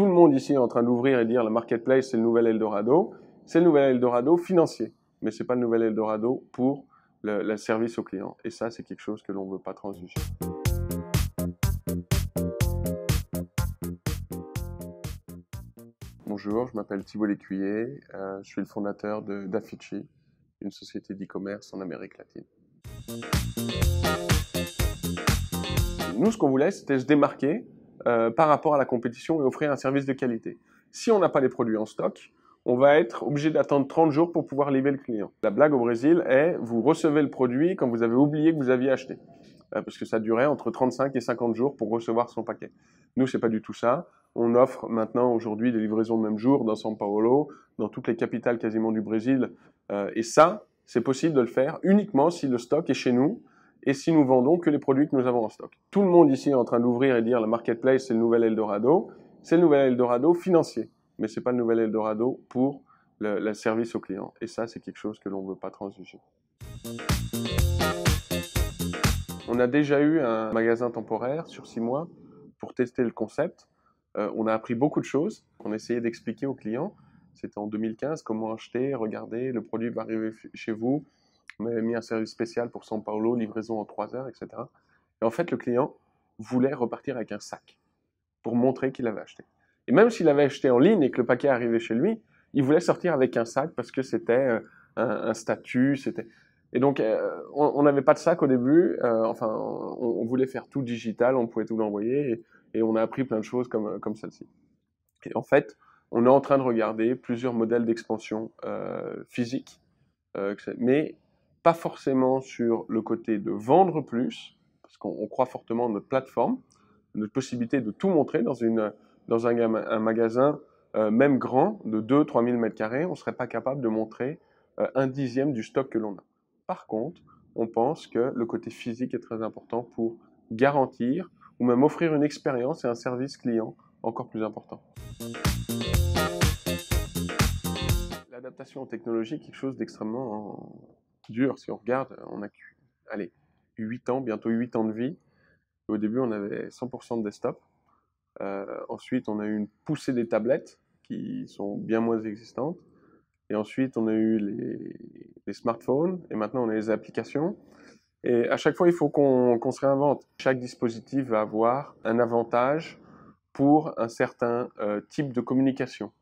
Tout le monde ici est en train d'ouvrir et de dire la marketplace, c'est le nouvel Eldorado. C'est le nouvel Eldorado financier, mais ce n'est pas le nouvel Eldorado pour le, service au client. Et ça, c'est quelque chose que l'on ne veut pas transiger. Bonjour, je m'appelle Thibault Lécuyer, euh, je suis le fondateur de une société d'e-commerce en Amérique latine. Nous, ce qu'on voulait, c'était se démarquer euh, par rapport à la compétition et offrir un service de qualité. Si on n'a pas les produits en stock, on va être obligé d'attendre 30 jours pour pouvoir livrer le client. La blague au Brésil est vous recevez le produit quand vous avez oublié que vous aviez acheté. Euh, parce que ça durait entre 35 et 50 jours pour recevoir son paquet. Nous, ce n'est pas du tout ça. On offre maintenant aujourd'hui des livraisons le même jour dans São Paulo, dans toutes les capitales quasiment du Brésil. Euh, et ça, c'est possible de le faire uniquement si le stock est chez nous et si nous vendons que les produits que nous avons en stock. Tout le monde ici est en train d'ouvrir et dire la marketplace c'est le nouvel Eldorado, c'est le nouvel Eldorado financier, mais ce n'est pas le nouvel Eldorado pour le, service au client. Et ça, c'est quelque chose que l'on ne veut pas transiger. On a déjà eu un magasin temporaire sur six mois pour tester le concept. Euh, on a appris beaucoup de choses qu'on essayait d'expliquer aux clients. C'était en 2015 comment acheter, regarder, le produit va arriver chez vous, on avait mis un service spécial pour São Paulo, livraison en 3 heures, etc. Et en fait, le client voulait repartir avec un sac pour montrer qu'il avait acheté. Et même s'il avait acheté en ligne et que le paquet arrivait chez lui, il voulait sortir avec un sac parce que c'était euh, un, statut, c'était. Et donc, euh, on n'avait pas de sac au début. Euh, enfin, on, voulait faire tout digital, on pouvait tout l'envoyer, et, on a appris plein de choses comme, comme celle-ci. Et en fait, on est en train de regarder plusieurs modèles d'expansion physique, mais pas forcément sur le côté de vendre plus, parce qu'on croit fortement en notre plateforme, notre possibilité de tout montrer dans, une, dans un, un magasin, euh, même grand, de 2-3 000 m on ne serait pas capable de montrer euh, un dixième du stock que l'on a. Par contre, on pense que le côté physique est très important pour garantir ou même offrir une expérience et un service client encore plus important. L'adaptation aux technologies est quelque chose d'extrêmement dur. Si on regarde, euh, on a allez, 8 ans, bientôt 8 ans de vie. Au début, on avait 100% de desktop. Euh, ensuite, on a eu une poussée des tablettes qui sont bien moins existantes. Et ensuite, on a eu les, smartphones. Et maintenant, on a les applications. Et à chaque fois, il faut qu'on se réinvente. Chaque dispositif va avoir un avantage pour un certain euh, type de communication.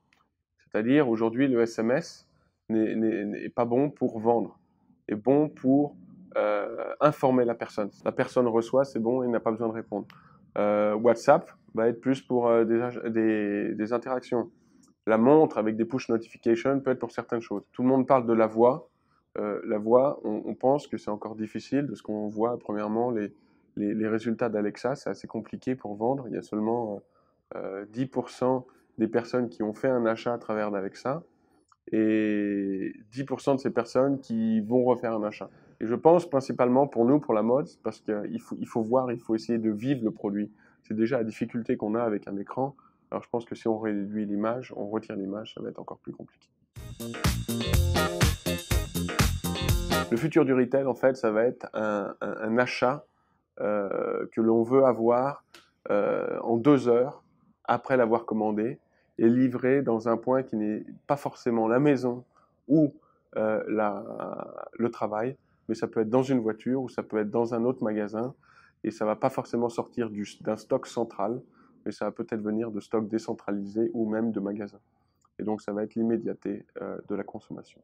C'est-à-dire, aujourd'hui, le SMS n'est pas bon pour vendre est bon pour euh, informer la personne. La personne reçoit, c'est bon, et n'a pas besoin de répondre. Euh, WhatsApp va être plus pour euh, des, des, interactions. La montre avec des push notifications peut être pour certaines choses. Tout le monde parle de la voix. la voix, on, pense que c'est encore difficile de ce qu'on voit. Premièrement, les, les, les résultats d'Alexa, c'est assez compliqué pour vendre. Il y a seulement 10% des personnes qui ont fait un achat à travers d'Alexa et 10% de ces personnes qui vont refaire un achat. Et je pense principalement pour nous, pour la mode, parce qu'il faut, il faut voir, il faut essayer de vivre le produit. C'est déjà la difficulté qu'on a avec un écran. Alors je pense que si on réduit l'image, on retire l'image, ça va être encore plus compliqué. Le futur du retail, en fait, ça va être un, un, achat euh, que l'on veut avoir euh, en deux heures après l'avoir commandé est livré dans un point qui n'est pas forcément la maison ou euh, la, le travail, mais ça peut être dans une voiture ou ça peut être dans un autre magasin, et ça va pas forcément sortir d'un stock central, mais ça va peut-être venir de stocks décentralisés ou même de magasins. Et donc ça va être l'immédiateté euh, de la consommation.